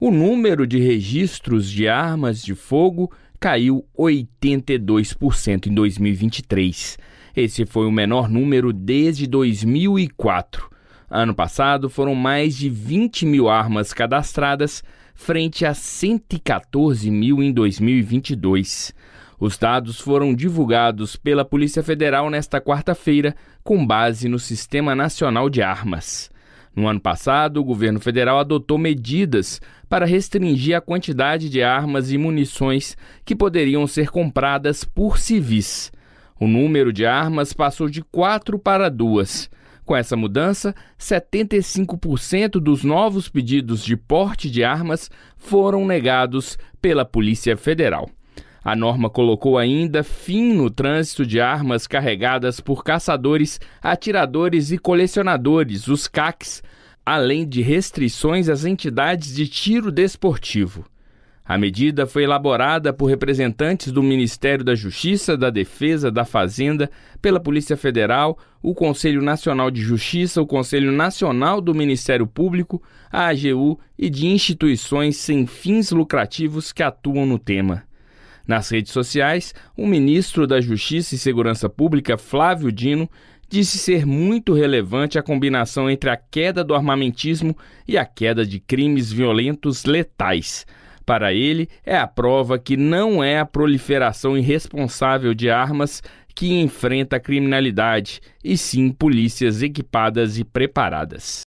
o número de registros de armas de fogo caiu 82% em 2023. Esse foi o menor número desde 2004. Ano passado foram mais de 20 mil armas cadastradas, frente a 114 mil em 2022. Os dados foram divulgados pela Polícia Federal nesta quarta-feira, com base no Sistema Nacional de Armas. No ano passado, o governo federal adotou medidas para restringir a quantidade de armas e munições que poderiam ser compradas por civis. O número de armas passou de quatro para duas. Com essa mudança, 75% dos novos pedidos de porte de armas foram negados pela Polícia Federal. A norma colocou ainda fim no trânsito de armas carregadas por caçadores, atiradores e colecionadores, os CACs, além de restrições às entidades de tiro desportivo. A medida foi elaborada por representantes do Ministério da Justiça, da Defesa, da Fazenda, pela Polícia Federal, o Conselho Nacional de Justiça, o Conselho Nacional do Ministério Público, a AGU e de instituições sem fins lucrativos que atuam no tema. Nas redes sociais, o ministro da Justiça e Segurança Pública, Flávio Dino, disse ser muito relevante a combinação entre a queda do armamentismo e a queda de crimes violentos letais. Para ele, é a prova que não é a proliferação irresponsável de armas que enfrenta a criminalidade, e sim polícias equipadas e preparadas.